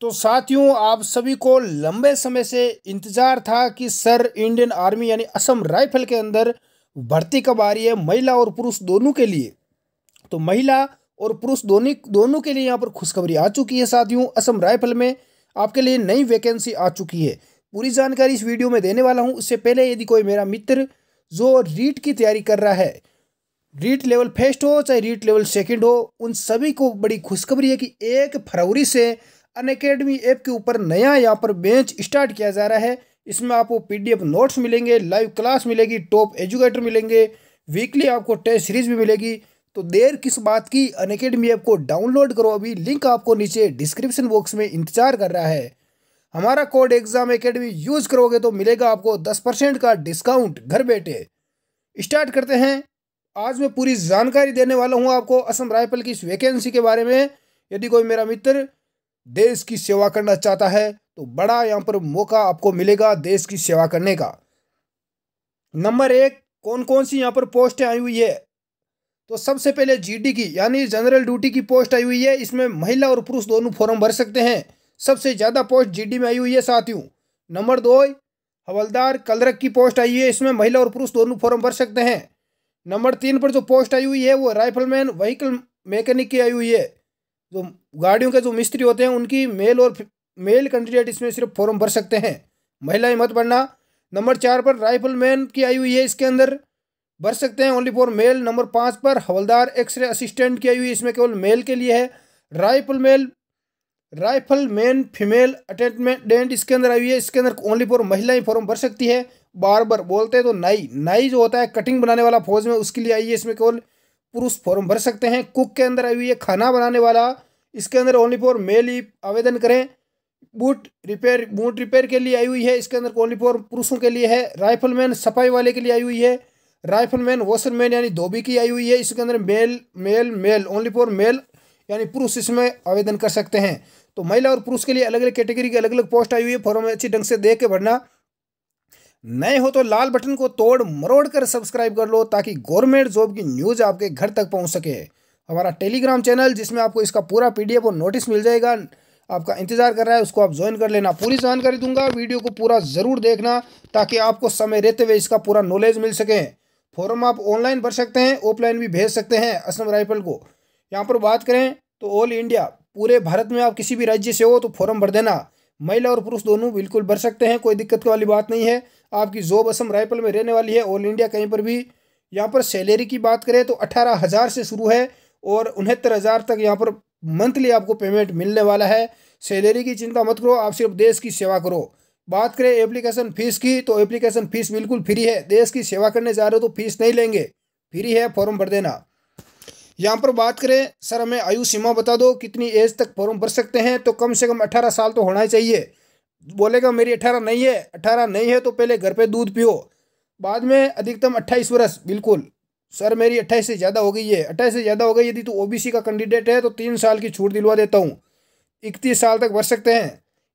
तो साथियों आप सभी को लंबे समय से इंतजार था कि सर इंडियन आर्मी यानी असम राइफल के अंदर भर्ती कब आ रही है महिला और पुरुष दोनों के लिए तो महिला और पुरुष दोनों दोनों के लिए यहाँ पर खुशखबरी आ चुकी है साथियों असम राइफल में आपके लिए नई वैकेंसी आ चुकी है पूरी जानकारी इस वीडियो में देने वाला हूँ उससे पहले यदि कोई मेरा मित्र जो रीट की तैयारी कर रहा है रीट लेवल फर्स्ट हो चाहे रीट लेवल सेकंड हो उन सभी को बड़ी खुशखबरी है कि एक फरवरी से अन अकेडमी ऐप के ऊपर नया यहाँ पर बेंच स्टार्ट किया जा रहा है इसमें आपको पीडीएफ नोट्स मिलेंगे लाइव क्लास मिलेगी टॉप एजुकेटर मिलेंगे वीकली आपको टेस्ट सीरीज भी मिलेगी तो देर किस बात की अन अकेडमी ऐप को डाउनलोड करो अभी लिंक आपको नीचे डिस्क्रिप्शन बॉक्स में इंतजार कर रहा है हमारा कोड एग्जाम अकेडमी यूज़ करोगे तो मिलेगा आपको दस परसेंट का डिस्काउंट घर बैठे स्टार्ट करते हैं आज मैं पूरी जानकारी देने वाला हूँ आपको असम राइफल की इस वैकेंसी के बारे में यदि कोई मेरा मित्र देश की सेवा करना चाहता है तो बड़ा यहाँ पर मौका आपको मिलेगा देश की सेवा करने का नंबर एक कौन कौन सी यहाँ पर पोस्टें आई हुई है तो सबसे पहले जीडी की यानी जनरल ड्यूटी की पोस्ट आई हुई है इसमें महिला और पुरुष दोनों फॉर्म भर सकते हैं सबसे ज़्यादा पोस्ट जीडी में आई हुई है साथियों नंबर दो हवलदार कलरक की पोस्ट आई हुई है इसमें महिला और पुरुष दोनों फॉर्म भर सकते हैं नंबर तीन पर जो पोस्ट आई हुई है वो राइफलमैन व्हीकल मैकेनिक की आई हुई है जो गाड़ियों के जो मिस्त्री होते हैं उनकी मेल और मेल कैंडिडेट इसमें सिर्फ फॉर्म भर सकते हैं महिलाएं मत भरना नंबर चार पर राइफल मैन की आयु ये इसके अंदर भर सकते हैं ओनली फॉर मेल नंबर पाँच पर हवलदार एक्सरे असिस्टेंट की आयु इसमें केवल मेल के लिए है rifle male rifleman female डेंट इसके अंदर आई हुई है इसके अंदर ओनली फॉर महिलाएं फॉर्म भर सकती है बार बार बोलते हैं तो नाई नाई जो होता है कटिंग बनाने वाला फौज में उसके लिए आई है इसमें केवल पुरुष फॉर्म भर सकते हैं कुक के अंदर आई हुई है खाना बनाने वाला इसके अंदर ओनली फॉर मेल ही आवेदन करें बूट रिपेयर बूट रिपेयर के लिए आई हुई है इसके अंदर ओनली फॉर पुरुषों के लिए है राइफलमैन सफाई वाले के लिए आई हुई है राइफलमैन वॉशरमैन यानी धोबी की आई हुई है इसके अंदर male male male only for male यानी पुरुष इसमें आवेदन कर सकते हैं तो महिला और पुरुष के लिए अलग अलग कैटेगरी के अलग अलग पोस्ट आई हुई है फॉर्म अच्छी ढंग से देख के भरना नए हो तो लाल बटन को तोड़ मरोड़ कर सब्सक्राइब कर लो ताकि गवर्नमेंट जॉब की न्यूज़ आपके घर तक पहुंच सके हमारा टेलीग्राम चैनल जिसमें आपको इसका पूरा पीडीएफ और नोटिस मिल जाएगा आपका इंतजार कर रहा है उसको आप ज्वाइन कर लेना पूरी जानकारी दूंगा वीडियो को पूरा ज़रूर देखना ताकि आपको समय रहते हुए इसका पूरा नॉलेज मिल सके फॉर्म आप ऑनलाइन भर सकते हैं ऑफलाइन भी भेज सकते हैं असम राइफल को यहाँ पर बात करें तो ऑल इंडिया पूरे भारत में आप किसी भी राज्य से हो तो फॉर्म भर देना महिला और पुरुष दोनों बिल्कुल भर सकते हैं कोई दिक्कत वाली बात नहीं है आपकी जॉब असम राइफल में रहने वाली है ऑल इंडिया कहीं पर भी यहाँ पर सैलरी की बात करें तो अठारह हज़ार से शुरू है और उनहत्तर हज़ार तक यहाँ पर मंथली आपको पेमेंट मिलने वाला है सैलरी की चिंता मत करो आप सिर्फ देश की सेवा करो बात करें एप्लीकेशन फ़ीस की तो एप्लीकेशन फ़ीस बिल्कुल फ्री है देश की सेवा करने जा रहे हो तो फीस नहीं लेंगे फ्री है फॉर्म भर देना यहाँ पर बात करें सर हमें आयु सीमा बता दो कितनी एज तक फॉर्म भर सकते हैं तो कम से कम अठारह साल तो होना ही चाहिए बोलेगा मेरी अठारह नहीं है अठारह नहीं है तो पहले घर पे दूध पियो बाद में अधिकतम अट्ठाईस वर्ष बिल्कुल सर मेरी अट्ठाईस से ज़्यादा हो गई है अट्ठाईस से ज़्यादा हो गई यदि तो ओ का कैंडिडेट है तो तीन साल की छूट दिलवा देता हूँ इकतीस साल तक भर सकते हैं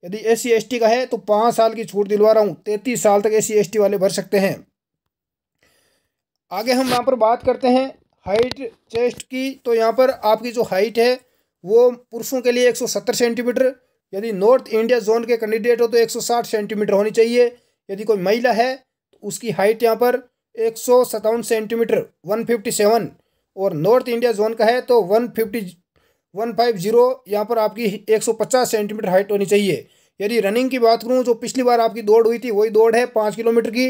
यदि एस सी का है तो पाँच साल की छूट दिलवा रहा हूँ तैंतीस साल तक एस सी वाले भर सकते हैं आगे हम यहाँ पर बात करते हैं हाइट चेस्ट की तो यहाँ पर आपकी जो हाइट है वो पुरुषों के लिए 170 सेंटीमीटर यदि नॉर्थ इंडिया जोन के कैंडिडेट हो तो 160 सेंटीमीटर होनी चाहिए यदि कोई महिला है तो उसकी हाइट यहाँ पर एक सेंटीमीटर 157 और नॉर्थ इंडिया जोन का है तो 150 ज़ीरो यहाँ पर आपकी 150 सेंटीमीटर हाइट होनी चाहिए यदि रनिंग की बात करूँ जो पिछली बार आपकी दौड़ हुई थी वही दौड़ है पाँच किलोमीटर की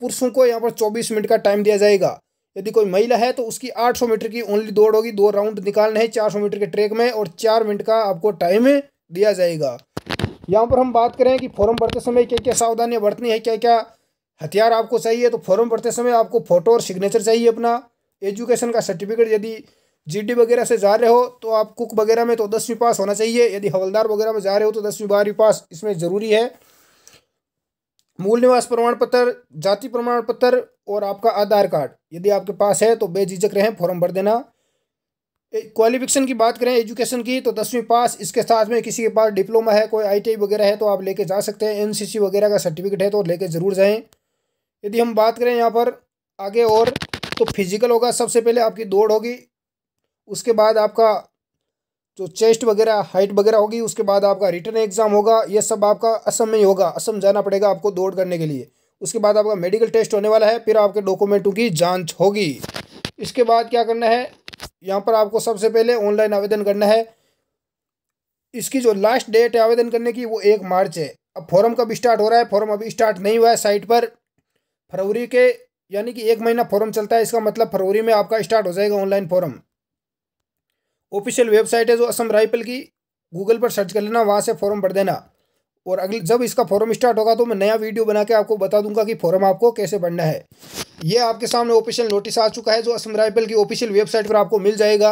पुरुषों को यहाँ पर चौबीस मिनट का टाइम दिया जाएगा यदि कोई महिला है तो उसकी 800 मीटर की ओनली दौड़ होगी दो राउंड निकालने हैं 400 मीटर के ट्रैक में और चार मिनट का आपको टाइम दिया जाएगा यहाँ पर हम बात करें कि फॉर्म भरते समय क्या क्या सावधानियाँ बरतनी है क्या क्या हथियार आपको चाहिए तो फॉर्म भरते समय आपको फ़ोटो और सिग्नेचर चाहिए अपना एजुकेशन का सर्टिफिकेट यदि जी वगैरह से जा रहे हो तो आप कुक वगैरह में तो दसवीं पास होना चाहिए यदि हवलदार वगैरह में जा रहे हो तो दसवीं बारहवीं पास इसमें ज़रूरी है मूल निवास प्रमाण पत्र जाति प्रमाण पत्र और आपका आधार कार्ड यदि आपके पास है तो बेझिझक रहें फॉर्म भर देना क्वालिफिकेशन की बात करें एजुकेशन की तो दसवीं पास इसके साथ में किसी के पास डिप्लोमा है कोई आईटीआई वगैरह है तो आप लेके जा सकते हैं एनसीसी वगैरह का सर्टिफिकेट है तो लेके ज़रूर जाएं यदि हम बात करें यहाँ पर आगे और तो फिजिकल होगा सबसे पहले आपकी दौड़ होगी उसके बाद आपका तो चेस्ट वगैरह हाइट वगैरह होगी उसके बाद आपका रिटर्न एग्जाम होगा ये सब आपका असम में ही होगा असम जाना पड़ेगा आपको दौड़ करने के लिए उसके बाद आपका मेडिकल टेस्ट होने वाला है फिर आपके डॉक्यूमेंटों की जाँच होगी इसके बाद क्या करना है यहाँ पर आपको सबसे पहले ऑनलाइन आवेदन करना है इसकी जो लास्ट डेट है आवेदन करने की वो एक मार्च है अब फॉर्म कब स्टार्ट हो रहा है फॉर्म अभी स्टार्ट नहीं हुआ है साइट पर फरवरी के यानी कि एक महीना फॉर्म चलता है इसका मतलब फरवरी में आपका स्टार्ट हो जाएगा ऑनलाइन फॉर्म ऑफिशियल वेबसाइट है जो असम राइफल की गूगल पर सर्च कर लेना वहाँ से फॉर्म भर देना और अगले जब इसका फॉर्म स्टार्ट होगा तो मैं नया वीडियो बना के आपको बता दूंगा कि फॉर्म आपको कैसे भरना है ये आपके सामने ऑफिशियल नोटिस आ चुका है जो असम राइफल की ऑफिशियल वेबसाइट पर आपको मिल जाएगा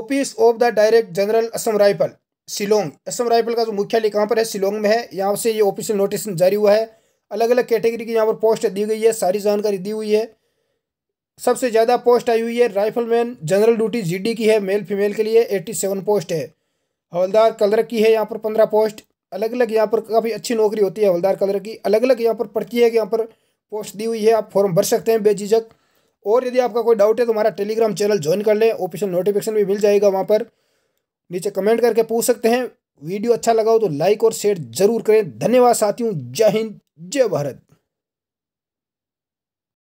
office of the direct general Assam rifle Shillong Assam rifle का जो मुख्यालय कहाँ पर है शिलोंग में है यहाँ से ये ऑफिशियल नोटिस जारी हुआ है अलग अलग कैटेगरी की यहाँ पर पोस्ट दी गई है सारी जानकारी दी हुई है सबसे ज़्यादा पोस्ट आई हुई है राइफलमैन जनरल ड्यूटी जीडी की है मेल फीमेल के लिए एट्टी सेवन पोस्ट है हवलदार कलर की है यहाँ पर पंद्रह पोस्ट अलग अलग यहाँ पर काफ़ी अच्छी नौकरी होती है हवलदार कलर की अलग अलग यहाँ पर प्रत्येक यहाँ पर पोस्ट दी हुई है आप फॉर्म भर सकते हैं बेझिझक और यदि आपका कोई डाउट है तो हमारा टेलीग्राम चैनल ज्वाइन कर लें ऑफिशियल नोटिफिकेशन भी मिल जाएगा वहाँ पर नीचे कमेंट करके पूछ सकते हैं वीडियो अच्छा लगा हो तो लाइक और शेयर जरूर करें धन्यवाद साथियों जय हिंद जय भारत